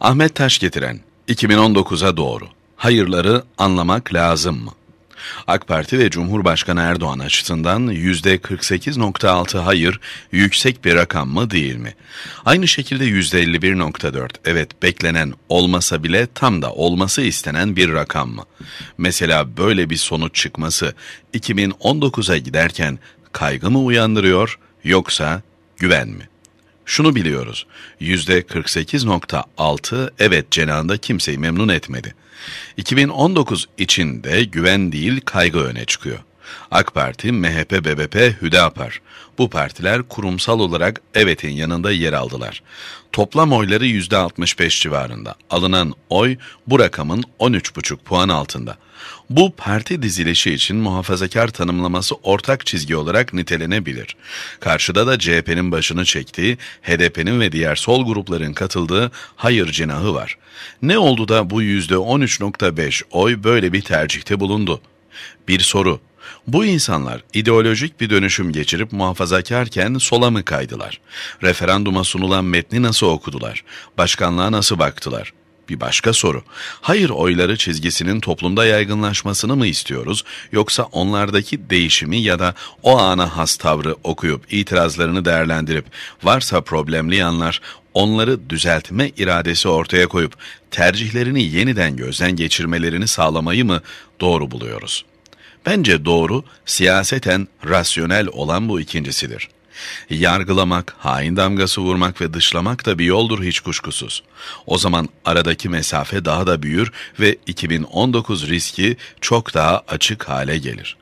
Ahmet Taş getiren 2019'a doğru hayırları anlamak lazım mı? AK Parti ve Cumhurbaşkanı Erdoğan açısından %48.6 hayır yüksek bir rakam mı değil mi? Aynı şekilde %51.4 evet beklenen olmasa bile tam da olması istenen bir rakam mı? Mesela böyle bir sonuç çıkması 2019'a giderken kaygı mı uyandırıyor yoksa güven mi? Şunu biliyoruz, %48.6 evet cenahında kimseyi memnun etmedi. 2019 için de güven değil kaygı öne çıkıyor. AK Parti, MHP, BBP, Hüdapar. Bu partiler kurumsal olarak Evet'in yanında yer aldılar. Toplam oyları %65 civarında. Alınan oy bu rakamın 13,5 puan altında. Bu parti dizilişi için muhafazakar tanımlaması ortak çizgi olarak nitelenebilir. Karşıda da CHP'nin başını çektiği, HDP'nin ve diğer sol grupların katıldığı hayır cinahı var. Ne oldu da bu %13.5 oy böyle bir tercihte bulundu? Bir soru, bu insanlar ideolojik bir dönüşüm geçirip muhafazakarken sola mı kaydılar? Referanduma sunulan metni nasıl okudular? Başkanlığa nasıl baktılar? Bir başka soru. Hayır oyları çizgisinin toplumda yaygınlaşmasını mı istiyoruz yoksa onlardaki değişimi ya da o ana has tavrı okuyup itirazlarını değerlendirip varsa problemli yanlar onları düzeltme iradesi ortaya koyup tercihlerini yeniden gözden geçirmelerini sağlamayı mı doğru buluyoruz?'' Bence doğru, siyaseten rasyonel olan bu ikincisidir. Yargılamak, hain damgası vurmak ve dışlamak da bir yoldur hiç kuşkusuz. O zaman aradaki mesafe daha da büyür ve 2019 riski çok daha açık hale gelir.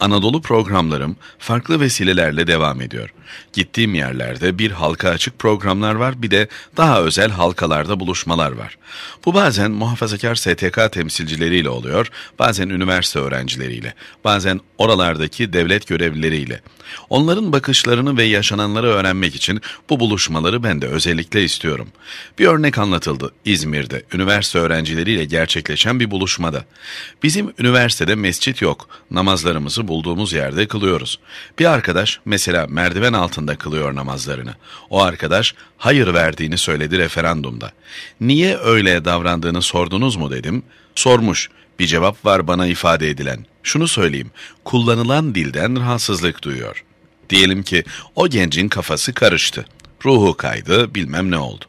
Anadolu programlarım farklı vesilelerle devam ediyor. Gittiğim yerlerde bir halka açık programlar var bir de daha özel halkalarda buluşmalar var. Bu bazen muhafazakar STK temsilcileriyle oluyor, bazen üniversite öğrencileriyle, bazen oralardaki devlet görevlileriyle. Onların bakışlarını ve yaşananları öğrenmek için bu buluşmaları ben de özellikle istiyorum. Bir örnek anlatıldı İzmir'de üniversite öğrencileriyle gerçekleşen bir buluşmada. Bizim üniversitede mescit yok. Namazlarımızı bulduğumuz yerde kılıyoruz. Bir arkadaş mesela merdiven altında kılıyor namazlarını. O arkadaş hayır verdiğini söyledi referandumda. Niye öyle davrandığını sordunuz mu dedim. Sormuş. Bir cevap var bana ifade edilen. Şunu söyleyeyim. Kullanılan dilden rahatsızlık duyuyor. Diyelim ki o gencin kafası karıştı ruhu kaydı, bilmem ne oldu.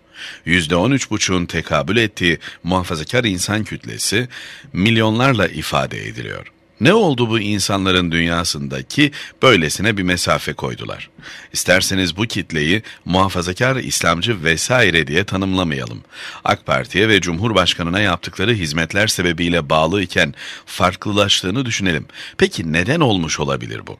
%13,5'un tekabül ettiği muhafazakar insan kütlesi milyonlarla ifade ediliyor. Ne oldu bu insanların dünyasındaki böylesine bir mesafe koydular? İsterseniz bu kitleyi muhafazakar, İslamcı vesaire diye tanımlamayalım. AK Parti'ye ve Cumhurbaşkanı'na yaptıkları hizmetler sebebiyle bağlı iken farklılaştığını düşünelim. Peki neden olmuş olabilir bu?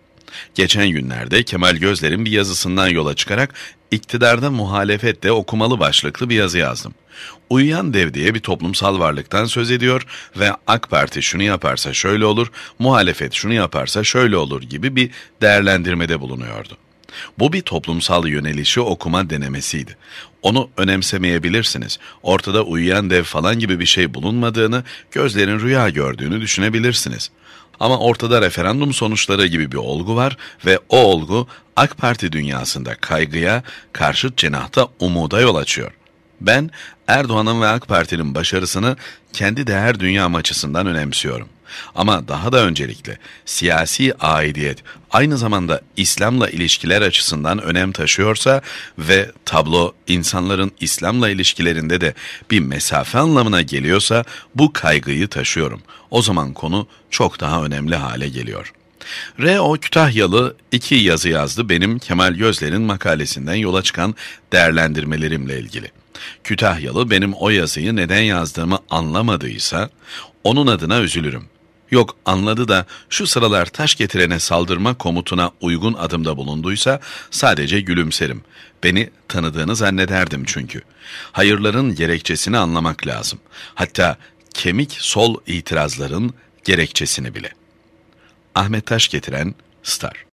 Geçen günlerde Kemal Gözler'in bir yazısından yola çıkarak iktidarda muhalefette okumalı başlıklı bir yazı yazdım. Uyuyan dev diye bir toplumsal varlıktan söz ediyor ve AK Parti şunu yaparsa şöyle olur, muhalefet şunu yaparsa şöyle olur gibi bir değerlendirmede bulunuyordu. Bu bir toplumsal yönelişi okuma denemesiydi. Onu önemsemeyebilirsiniz. Ortada uyuyan dev falan gibi bir şey bulunmadığını, gözlerin rüya gördüğünü düşünebilirsiniz. Ama ortada referandum sonuçları gibi bir olgu var ve o olgu AK Parti dünyasında kaygıya, karşıt cenahta umuda yol açıyor. Ben Erdoğan'ın ve AK Parti'nin başarısını kendi değer dünyam açısından önemsiyorum. Ama daha da öncelikle siyasi aidiyet aynı zamanda İslam'la ilişkiler açısından önem taşıyorsa ve tablo insanların İslam'la ilişkilerinde de bir mesafe anlamına geliyorsa bu kaygıyı taşıyorum. O zaman konu çok daha önemli hale geliyor. R.O. Kütahyalı iki yazı yazdı benim Kemal Gözler'in makalesinden yola çıkan değerlendirmelerimle ilgili. Kütahyalı benim o yazıyı neden yazdığımı anlamadıysa onun adına üzülürüm yok anladı da şu sıralar taş getirene saldırma komutuna uygun adımda bulunduysa sadece gülümserim. Beni tanıdığını zannederdim çünkü. Hayırların gerekçesini anlamak lazım. Hatta kemik sol itirazların gerekçesini bile. Ahmet Taş getiren Star